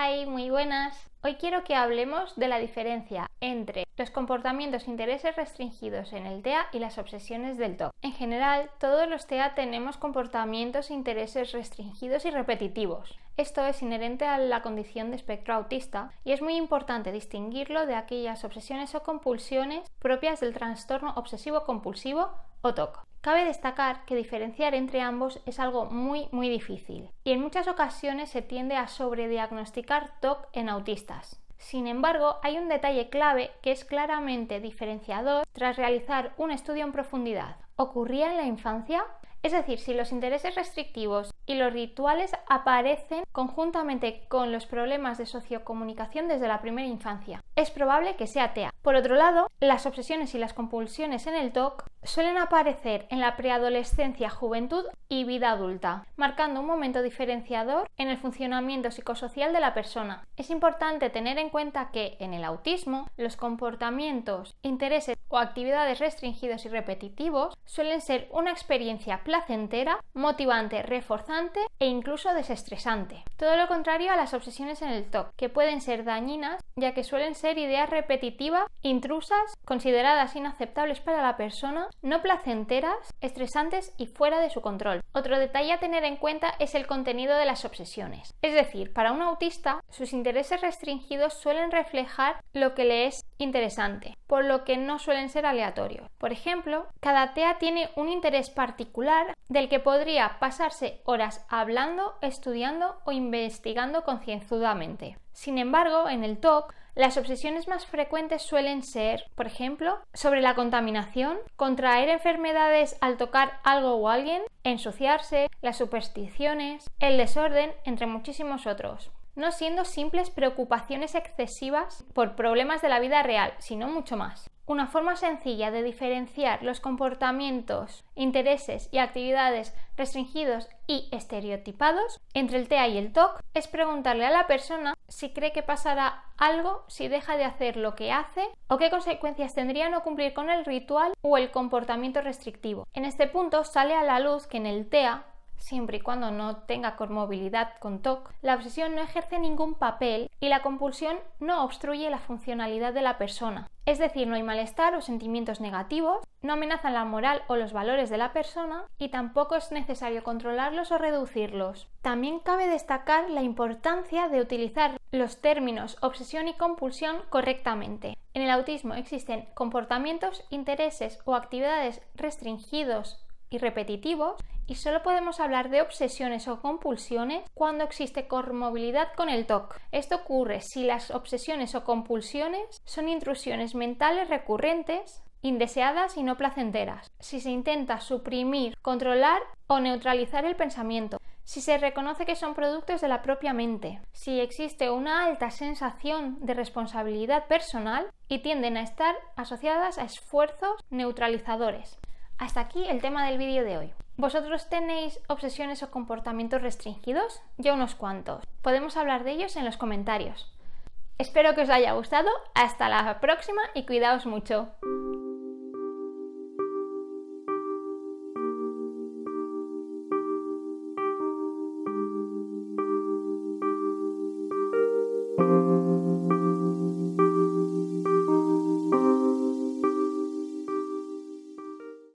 Hi, muy buenas. Hoy quiero que hablemos de la diferencia entre los comportamientos e intereses restringidos en el TEA y las obsesiones del TOC. En general, todos los TEA tenemos comportamientos e intereses restringidos y repetitivos. Esto es inherente a la condición de espectro autista y es muy importante distinguirlo de aquellas obsesiones o compulsiones propias del trastorno obsesivo compulsivo o TOC. Cabe destacar que diferenciar entre ambos es algo muy muy difícil y en muchas ocasiones se tiende a sobrediagnosticar TOC en autistas. Sin embargo, hay un detalle clave que es claramente diferenciador tras realizar un estudio en profundidad. ¿Ocurría en la infancia? Es decir, si los intereses restrictivos y los rituales aparecen conjuntamente con los problemas de sociocomunicación desde la primera infancia es probable que sea TEA. Por otro lado, las obsesiones y las compulsiones en el TOC suelen aparecer en la preadolescencia, juventud y vida adulta, marcando un momento diferenciador en el funcionamiento psicosocial de la persona. Es importante tener en cuenta que en el autismo los comportamientos, intereses o actividades restringidos y repetitivos suelen ser una experiencia placentera, motivante, reforzante e incluso desestresante. Todo lo contrario a las obsesiones en el TOC, que pueden ser dañinas ya que suelen ser ideas repetitivas, intrusas, consideradas inaceptables para la persona, no placenteras, estresantes y fuera de su control. Otro detalle a tener en cuenta es el contenido de las obsesiones. Es decir, para un autista, sus intereses restringidos suelen reflejar lo que le es interesante, por lo que no suelen ser aleatorios. Por ejemplo, cada TEA tiene un interés particular del que podría pasarse horas hablando, estudiando o investigando concienzudamente. Sin embargo, en el TOC las obsesiones más frecuentes suelen ser, por ejemplo, sobre la contaminación, contraer enfermedades al tocar algo o alguien, ensuciarse, las supersticiones, el desorden, entre muchísimos otros no siendo simples preocupaciones excesivas por problemas de la vida real, sino mucho más. Una forma sencilla de diferenciar los comportamientos, intereses y actividades restringidos y estereotipados entre el TEA y el TOC es preguntarle a la persona si cree que pasará algo si deja de hacer lo que hace o qué consecuencias tendría no cumplir con el ritual o el comportamiento restrictivo. En este punto sale a la luz que en el TEA siempre y cuando no tenga conmovilidad con TOC, la obsesión no ejerce ningún papel y la compulsión no obstruye la funcionalidad de la persona. Es decir, no hay malestar o sentimientos negativos, no amenazan la moral o los valores de la persona y tampoco es necesario controlarlos o reducirlos. También cabe destacar la importancia de utilizar los términos obsesión y compulsión correctamente. En el autismo existen comportamientos, intereses o actividades restringidos y repetitivos y solo podemos hablar de obsesiones o compulsiones cuando existe comorbilidad con el TOC. Esto ocurre si las obsesiones o compulsiones son intrusiones mentales recurrentes indeseadas y no placenteras, si se intenta suprimir, controlar o neutralizar el pensamiento, si se reconoce que son productos de la propia mente, si existe una alta sensación de responsabilidad personal y tienden a estar asociadas a esfuerzos neutralizadores. Hasta aquí el tema del vídeo de hoy. ¿Vosotros tenéis obsesiones o comportamientos restringidos? Yo unos cuantos. Podemos hablar de ellos en los comentarios. Espero que os haya gustado. Hasta la próxima y cuidaos mucho.